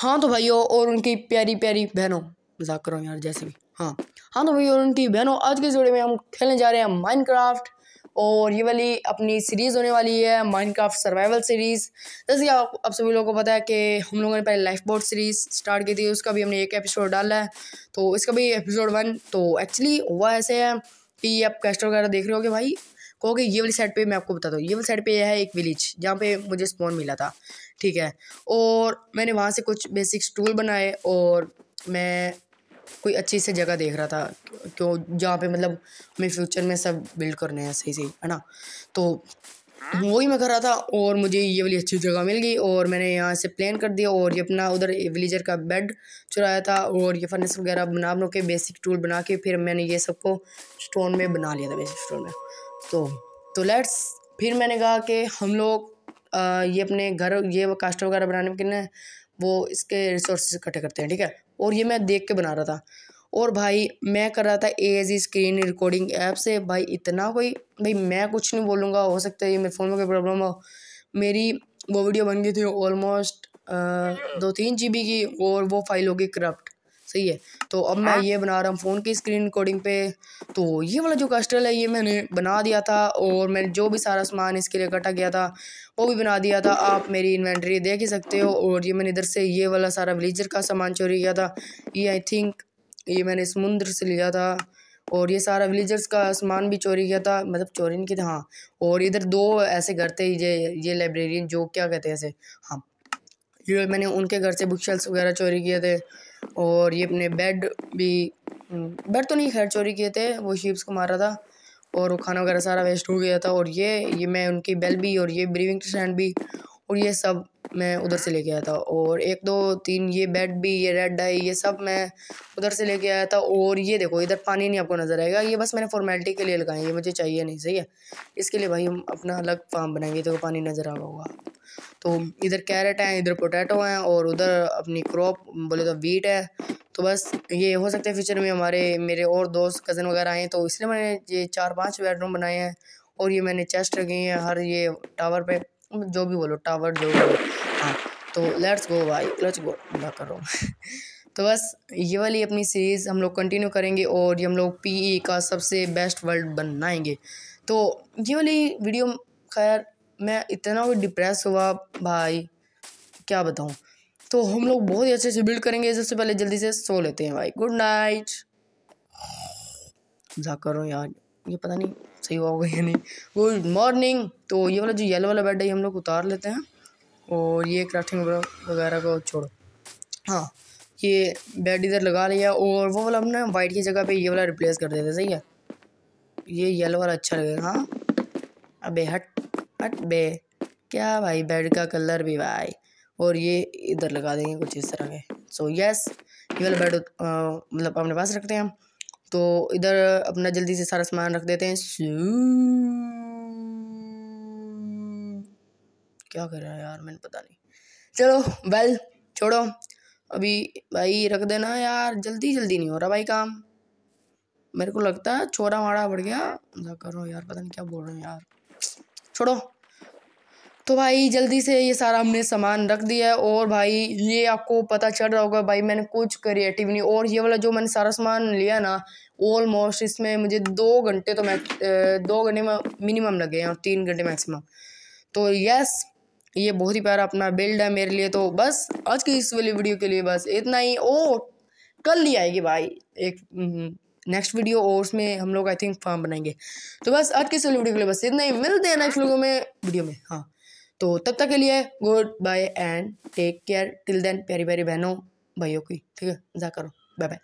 हाँ तो भाइयों और उनकी प्यारी प्यारी बहनों मजाक करो यार जैसे भी हाँ हाँ तो भाइयों और उनकी बहनों आज के जोड़े में हम खेलने जा रहे हैं माइनक्राफ्ट और ये वाली अपनी सीरीज़ होने वाली है माइनक्राफ्ट सर्वाइवल सीरीज़ जैसे कि आप, आप सभी लोगों को पता है कि हम लोगों ने पहले लाइफ बोट सीरीज़ स्टार्ट की थी उसका भी हमने एक एपिसोड डाला है तो इसका भी एपिसोड वन तो एक्चुअली हुआ ऐसे है कि आप कैस्टर वगैरह देख रहे हो कि भाई कहोगे ये वाली साइड पे मैं आपको बता दूँ ये वाली साइड पे यह है एक विलेज जहाँ पे मुझे स्पॉन मिला था ठीक है और मैंने वहाँ से कुछ बेसिक टूल बनाए और मैं कोई अच्छी से जगह देख रहा था क्यों जहाँ पे मतलब मैं फ्यूचर में सब बिल्ड करने हैं सही सही है ना तो वही मैं कर रहा था और मुझे ये वाली अच्छी जगह मिल गई और मैंने यहाँ से प्लान कर दिया और ये अपना उधर विलेजर का बेड चुराया था और ये फर्नेस वगैरह बना बना के बेसिक टूल बना के फिर मैंने ये सबको स्टोन में बना लिया था बेसिक स्टोन में तो तो लेट्स फिर मैंने कहा कि हम लोग ये अपने घर ये कास्टर वगैरह बनाने के लिए वो इसके रिसोर्स इकट्ठे करते हैं ठीक है और ये मैं देख के बना रहा था और भाई मैं कर रहा था ए एजी स्क्रीन रिकॉर्डिंग ऐप से भाई इतना कोई भाई मैं कुछ नहीं बोलूँगा हो सकता है ये मेरे फ़ोन में कोई प्रॉब्लम हो मेरी वो वीडियो बन गई थी ऑलमोस्ट दो तीन जी की और वो फाइल होगी करप्ट सही है तो अब मैं हाँ। ये बना रहा हूँ फ़ोन की स्क्रीन रिकॉर्डिंग पे तो ये वाला जो कस्टल है ये मैंने बना दिया था और मैंने जो भी सारा सामान इसके लिए इकट्ठा किया था वो भी बना दिया था आप मेरी इन्वेंट्री देख ही सकते हो और ये मैंने इधर से ये वाला सारा विलेजर का सामान चोरी किया था ये आई थिंक ये मैंने समुंदर से लिया था और ये सारा विलेजर्स का सामान भी चोरी किया था मतलब चोरी नहीं किया था हाँ और इधर दो ऐसे घर थे ये ये लाइब्रेरियन जो क्या कहते हैं ऐसे हाँ वीडियो मैंने उनके घर से बुक शेल्स वगैरह चोरी किए थे और ये अपने बेड भी बेड हम्म, तो नहीं खैर चोरी किए थे वो शीप्स को मारा था और वो खाना वगैरह सारा वेस्ट हो गया था और ये ये मैं उनकी बेल भी और ये ब्रीविंग स्टैंड भी और ये सब मैं उधर हम्म। से लेके आया था और एक दो तीन ये बेड भी ये रेड डाई ये सब मैं उधर से लेके आया था और ये देखो इधर पानी नहीं आपको नज़र आएगा ये बस मैंने फॉर्मेलिटी के लिए लगाए ये मुझे चाहिए नहीं सही है इसके लिए भाई हम अपना अलग फार्म बनाएंगे देखो तो पानी नज़र आ रहा होगा तो इधर कैरेट हैं इधर पोटैटो हैं और उधर अपनी क्रॉप बोले तो वीट है तो बस ये हो सकता है फ्यूचर में हमारे मेरे और दोस्त कज़न वगैरह आए तो इसलिए मैंने ये चार पाँच बेडरूम बनाए हैं और ये मैंने चेस्ट रखी हैं हर ये टावर पे जो भी बोलो टावर जो भी बोलो हाँ तो लेट्स गो भाई लेट्स गो मैं कर रहा हूँ तो बस ये वाली अपनी सीरीज़ हम लोग कंटिन्यू करेंगे और ये हम लोग पी e का सबसे बेस्ट वर्ल्ड बनाएंगे तो ये वाली वीडियो खैर मैं इतना भी डिप्रेस हुआ भाई क्या बताऊँ तो हम लोग बहुत ही अच्छे से बिल्ड करेंगे सबसे पहले जल्दी से सो लेते हैं भाई गुड नाइट जा करो यार ये पता नहीं सही हुआ होगा या नहीं गुड मॉर्निंग तो ये वाला जो येलो वाला बेड है ये हम लोग उतार लेते हैं और ये क्राफ्टिंग वगैरह को छोड़ो हाँ ये बेड इधर लगा लिया और वो वाला हमने वाइट की जगह पे ये वाला रिप्लेस कर देते सही है ये येलो वाला अच्छा लगेगा हाँ अबे हट हट बे क्या भाई बेड का कलर भी भाई और ये इधर लगा देंगे कुछ इस तरह के सो यस ये वाला बेड मतलब अपने पास रखते हैं हम तो इधर अपना जल्दी से सारा सामान रख देते हैं क्या कर रहा है यार मैंने पता नहीं चलो वेल छोड़ो अभी भाई रख देना यार जल्दी जल्दी नहीं हो रहा भाई काम मेरे को लगता है छोरा माड़ा बढ़ गया क्या करो यार पता नहीं क्या बोल रहे हैं यार छोड़ो तो भाई जल्दी से ये सारा हमने सामान रख दिया है और भाई ये आपको पता चल रहा होगा भाई मैंने कुछ क्रिएटिव नहीं और ये वाला जो मैंने सारा सामान लिया ना ऑलमोस्ट इसमें मुझे दो घंटे तो मैं दो घंटे मिनिमम लगे हैं और तीन घंटे मैक्सिमम तो यस ये बहुत ही प्यारा अपना बिल्ड है मेरे लिए तो बस आज की इस वाली वीडियो के लिए बस इतना ही ओ कल ही आएगी भाई एक नेक्स्ट हम्म, वीडियो और उसमें हम लोग आई थिंक फार्म बनाएंगे तो बस आज की इस वाली वीडियो के लिए बस इतना ही मिलते हैं नेक्स्ट लोगों में वीडियो में हाँ तो तब तक के लिए goodbye and take care till then प्यारी प्यारी बहनों भाइयों की ठीक है जा करो बाय बाय